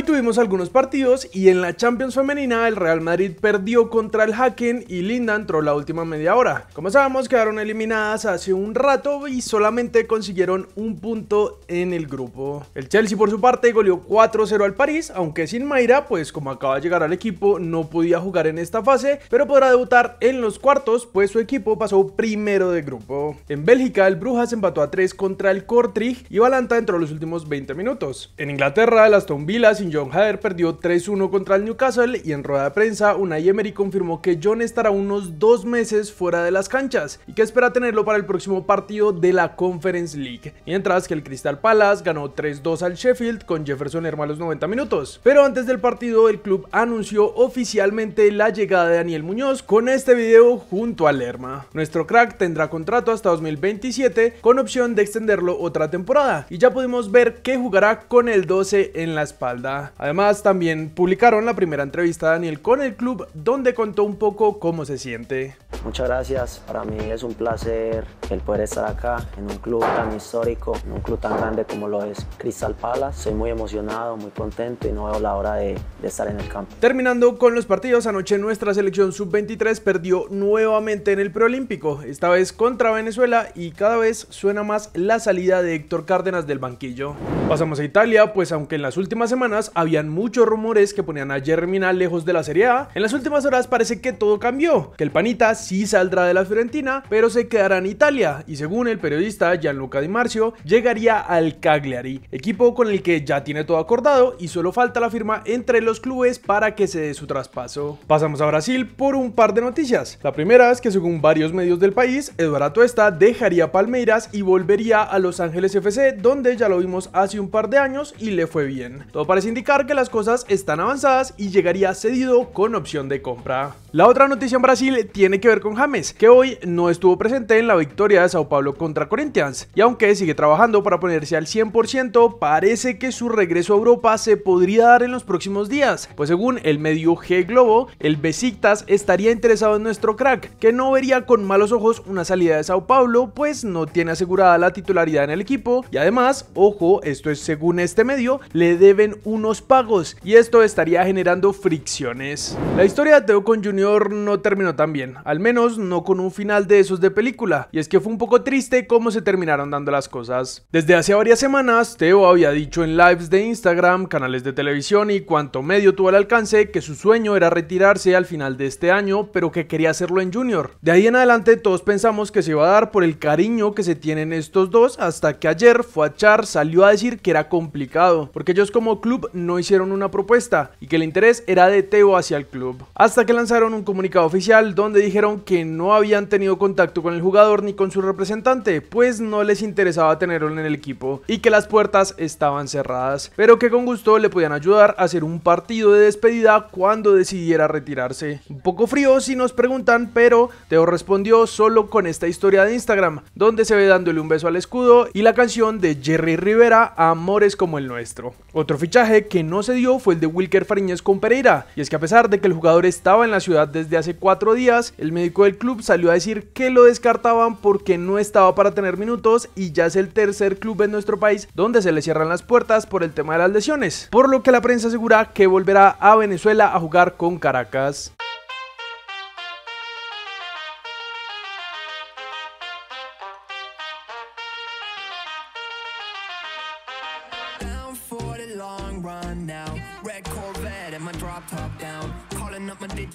Hoy tuvimos algunos partidos y en la Champions femenina el Real Madrid perdió contra el Haken y Linda entró la última media hora. Como sabemos quedaron eliminadas hace un rato y solamente consiguieron un punto en el grupo. El Chelsea por su parte goleó 4-0 al París, aunque sin Mayra, pues como acaba de llegar al equipo no podía jugar en esta fase, pero podrá debutar en los cuartos pues su equipo pasó primero de grupo. En Bélgica el Brujas empató a 3 contra el Kortrijk y Balanta entró los últimos 20 minutos. En Inglaterra el Aston Villa sin John Hader perdió 3-1 contra el Newcastle y en rueda de prensa una Emery confirmó que John estará unos dos meses fuera de las canchas y que espera tenerlo para el próximo partido de la Conference League, mientras que el Crystal Palace ganó 3-2 al Sheffield con Jefferson Herma a los 90 minutos. Pero antes del partido el club anunció oficialmente la llegada de Daniel Muñoz con este video junto a Lerma. Nuestro crack tendrá contrato hasta 2027 con opción de extenderlo otra temporada y ya podemos ver que jugará con el 12 en la espalda. Además, también publicaron la primera entrevista a Daniel con el club, donde contó un poco cómo se siente. Muchas gracias, para mí es un placer el poder estar acá en un club tan histórico, en un club tan grande como lo es Crystal Palace. Soy muy emocionado, muy contento y no veo la hora de estar en el campo. Terminando con los partidos, anoche nuestra selección sub-23 perdió nuevamente en el preolímpico, esta vez contra Venezuela y cada vez suena más la salida de Héctor Cárdenas del banquillo. Pasamos a Italia, pues aunque en las últimas semanas habían muchos rumores que ponían a Germinal lejos de la Serie A, en las últimas horas parece que todo cambió, que el panita sí saldrá de la Fiorentina, pero se quedará en Italia y según el periodista Gianluca Di Marcio, llegaría al Cagliari, equipo con el que ya tiene todo acordado y solo falta la firma entre los clubes para que se dé su traspaso. Pasamos a Brasil por un par de noticias. La primera es que según varios medios del país, Eduardo está dejaría Palmeiras y volvería a Los Ángeles FC, donde ya lo vimos hace un par de años y le fue bien. Todo parece indicar que las cosas están avanzadas y llegaría cedido con opción de compra. La otra noticia en Brasil tiene que ver con James, que hoy no estuvo presente en la victoria de Sao Paulo contra Corinthians, y aunque sigue trabajando para ponerse al 100%, parece que su regreso a Europa se podría dar en los próximos días, pues según el medio G Globo, el Besiktas estaría interesado en nuestro crack, que no vería con malos ojos una salida de Sao Paulo, pues no tiene asegurada la titularidad en el equipo, y además, ojo, esto es según este medio, le deben un unos pagos y esto estaría generando fricciones. La historia de Teo con Junior no terminó tan bien, al menos no con un final de esos de película, y es que fue un poco triste cómo se terminaron dando las cosas. Desde hace varias semanas, Teo había dicho en lives de Instagram, canales de televisión y cuanto medio tuvo el alcance que su sueño era retirarse al final de este año, pero que quería hacerlo en Junior. De ahí en adelante todos pensamos que se iba a dar por el cariño que se tienen estos dos hasta que ayer Fuachar salió a decir que era complicado, porque ellos como club no hicieron una propuesta y que el interés era de Teo hacia el club. Hasta que lanzaron un comunicado oficial donde dijeron que no habían tenido contacto con el jugador ni con su representante, pues no les interesaba tenerlo en el equipo y que las puertas estaban cerradas, pero que con gusto le podían ayudar a hacer un partido de despedida cuando decidiera retirarse. Un poco frío si nos preguntan, pero Teo respondió solo con esta historia de Instagram, donde se ve dándole un beso al escudo y la canción de Jerry Rivera, Amores como el nuestro. Otro fichaje que no se dio fue el de Wilker Fariñez con Pereira, y es que a pesar de que el jugador estaba en la ciudad desde hace cuatro días, el médico del club salió a decir que lo descartaban porque no estaba para tener minutos y ya es el tercer club en nuestro país donde se le cierran las puertas por el tema de las lesiones, por lo que la prensa asegura que volverá a Venezuela a jugar con Caracas. run now. Red Corvette and my drop top down. Calling up my digit.